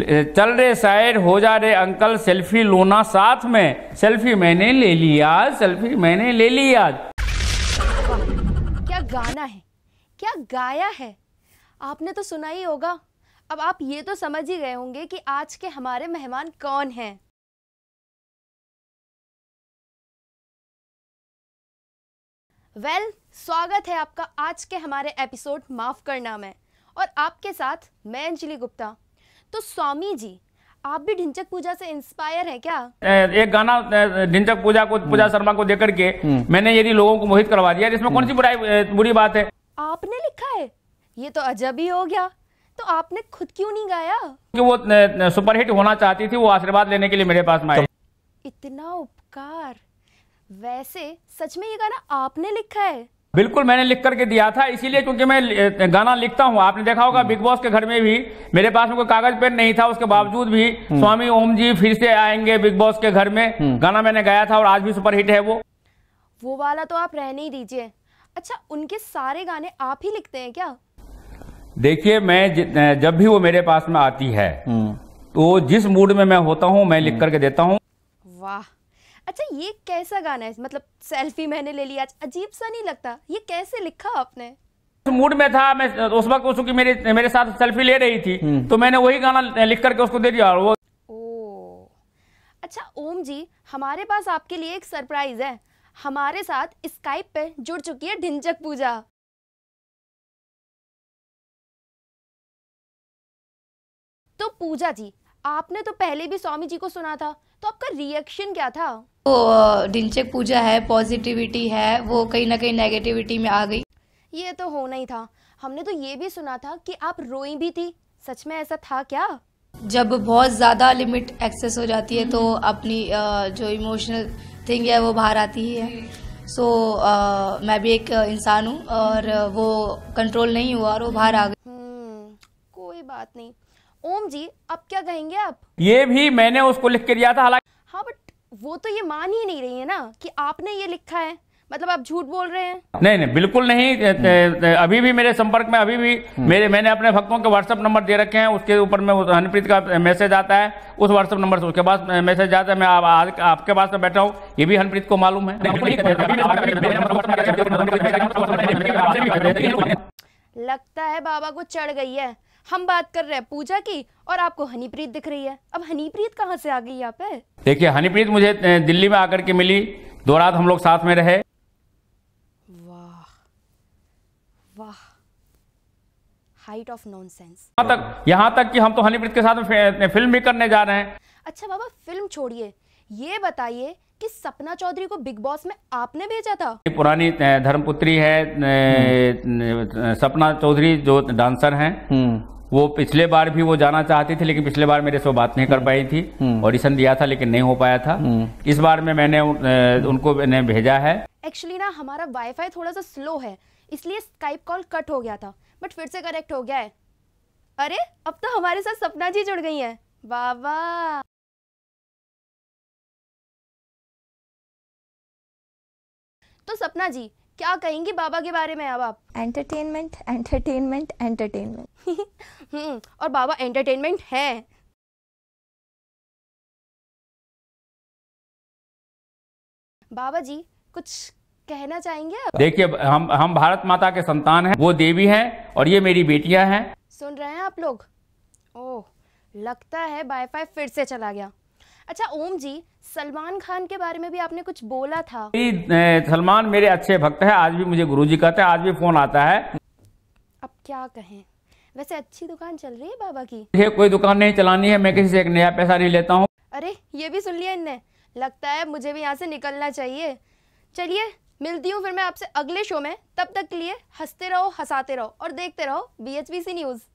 चल रहे साइड हो जा रहे अंकल सेल्फी लोना साथ में सेल्फी मैंने ले ली आज सेल्फी मैंने ले ली आज क्या गाना है क्या गाया है आपने तो सुना ही होगा अब आप ये तो समझ ही गए होंगे कि आज के हमारे मेहमान कौन हैं वेल well, स्वागत है आपका आज के हमारे एपिसोड माफ करना में और आपके साथ मैं अंजलि गुप्ता तो स्वामी जी आप भी ढिंचक पूजा से इंस्पायर है क्या एक गाना ढिंचक पूजा को पूजा हम्म। शर्मा को देकर के हम्म। मैंने यदि लोगों को मोहित करवा दिया जिसमें कौन सी हम्म। बुराई बुरी बात है आपने लिखा है ये तो अजब ही हो गया तो आपने खुद क्यों नहीं गाया कि वो सुपरहिट होना चाहती थी वो आशीर्वाद लेने के लिए मेरे पास में तो- इतना उपकार वैसे सच में ये गाना आपने लिखा है बिल्कुल मैंने लिख करके दिया था इसीलिए क्योंकि मैं गाना लिखता हूँ आपने देखा होगा बिग हम्म। बॉस के घर में भी मेरे पास में कोई कागज पेन नहीं था उसके बावजूद भी हम्म। स्वामी ओम जी फिर से आएंगे बिग बॉस के घर में हम्म। गाना मैंने गाया था और आज भी सुपरहिट है वो वो वाला तो आप रहने ही दीजिए अच्छा उनके सारे गाने आप ही लिखते हैं क्या देखिए मैं जब भी वो मेरे पास में आती है तो जिस मूड में मैं होता हूँ मैं लिख करके देता हूँ वाह अच्छा ये कैसा गाना है मतलब सेल्फी मैंने ले लिया अच्छा, अजीब सा नहीं लगता ये कैसे लिखा आपने मूड में था मैं उस वक्त उस की मेरे मेरे साथ सेल्फी ले रही थी हम्म। तो मैंने वही गाना लिख करके उसको दे दिया और वो ओ अच्छा ओम जी हमारे पास आपके लिए एक सरप्राइज है हमारे साथ स्काइप पे जुड़ चुकी है ढिंचक पूजा तो पूजा जी आपने तो पहले भी स्वामी जी को सुना था तो आपका रिएक्शन क्या था वो ढिंचक पूजा है पॉजिटिविटी है वो कहीं ना कहीं नेगेटिविटी में आ गई ये तो होना ही था हमने तो ये भी सुना था कि आप रोई भी थी सच में ऐसा था क्या जब बहुत ज़्यादा लिमिट एक्सेस हो जाती है तो हम्म। अपनी जो इमोशनल थिंग है वो बाहर आती ही है सो so, मैं भी एक इंसान हूँ और हम्म। वो कंट्रोल नहीं हुआ और वो बाहर आ गई हम्म। कोई बात नहीं ओम जी अब क्या कहेंगे आप ये भी मैंने उसको लिख के दिया था हालांकि हाँ बट वो तो ये मान ही नहीं रही है ना कि आपने ये लिखा है मतलब आप झूठ बोल रहे हैं नहीं नहीं बिल्कुल नहीं ते, ते, अभी भी मेरे संपर्क में अभी भी हम्म। मेरे मैंने अपने भक्तों के व्हाट्सअप नंबर दे रखे हैं उसके ऊपर में हनीप्रीत का मैसेज आता है उस व्हाट्सएप नंबर से उसके पास मैसेज आता है मैं आप, आ, आपके पास में बैठा हूँ ये भी हनीप्रीत को मालूम है लगता है बाबा को चढ़ गई है हम बात कर रहे हैं पूजा की और आपको हनीप्रीत दिख रही है अब हनीप्रीत कहाँ से आ गई यहाँ पे देखिए हनीप्रीत मुझे दिल्ली में आकर के मिली दो रात हम लोग साथ में रहे वाह वाह हाइट ऑफ सेंस यहाँ तक यहाँ तक कि हम तो हनीप्रीत के साथ फिल्म भी करने जा रहे हैं अच्छा बाबा फिल्म छोड़िए ये बताइए कि सपना चौधरी को बिग बॉस में आपने भेजा था पुरानी धर्मपुत्री है सपना चौधरी जो डांसर हैं हम्म। वो पिछले बार भी वो जाना चाहती थी लेकिन पिछले बार मेरे से बात नहीं कर हम्म। पाई थी ऑडिशन हम्म। दिया था लेकिन नहीं हो पाया था इस बार में मैंने उनको मैंने भेजा है एक्चुअली ना हमारा वाईफाई थोड़ा सा स्लो है इसलिए स्काइप कॉल कट हो गया था बट फिर से कनेक्ट हो गया है अरे अब तो हमारे साथ सपना जी जुड़ गई है बाबा तो सपना जी क्या कहेंगी बाबा के बारे में अब आप एंटरटेनमेंट एंटरटेनमेंट एंटरटेनमेंट और बाबा एंटरटेनमेंट है बाबा जी कुछ कहना चाहेंगे देखिए हम हम भारत माता के संतान हैं वो देवी हैं और ये मेरी बेटियां हैं सुन रहे हैं आप लोग ओह लगता है वाईफाई फिर से चला गया अच्छा ओम जी सलमान खान के बारे में भी आपने कुछ बोला था सलमान मेरे अच्छे भक्त है आज भी मुझे गुरु जी कहते हैं आज भी फोन आता है अब क्या कहें वैसे अच्छी दुकान चल रही है बाबा की कोई दुकान नहीं चलानी है मैं किसी से एक नया पैसा नहीं लेता हूँ अरे ये भी सुन लिया इनने लगता है मुझे भी यहाँ से निकलना चाहिए चलिए मिलती हूँ फिर मैं आपसे अगले शो में तब तक के लिए हंसते रहो हंसाते रहो और देखते रहो बी न्यूज़